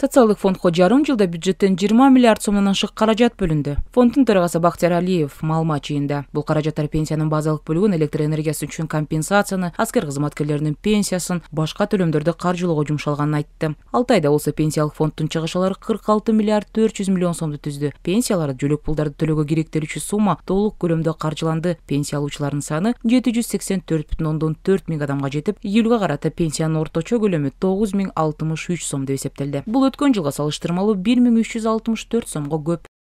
социалдык фондко жарым жылда бюджеттен 20 миллиард сомдон ашык қаражат бөлінді. Фондтың төрагасы бактияр алиев маалымат жыйында бул каражаттар пенсиянын базалык бөлүгүн электр энергиясы үчүн компенсацияны аскер кызматкерлердин пенсиясын башка төлөмдөрдү каржылоого жумшалганын айтты алтайда осы пенсиялық пенсиялык фонддун 46 миллиард 400 жүз миллион сомду түздү пенсиялар жөлөк пулдарды төлөөгө керектелүүчү сумма толық көлөмдө қаржыланды. пенсия алуучулардын саны жети жүз сексен төрт бүтүн ондон төрт миң адамга жетип июлга карата сом деп эсептелди өткөн жылга салыштырмалуу бир миң үч жүз алтымыш төрт сомго көп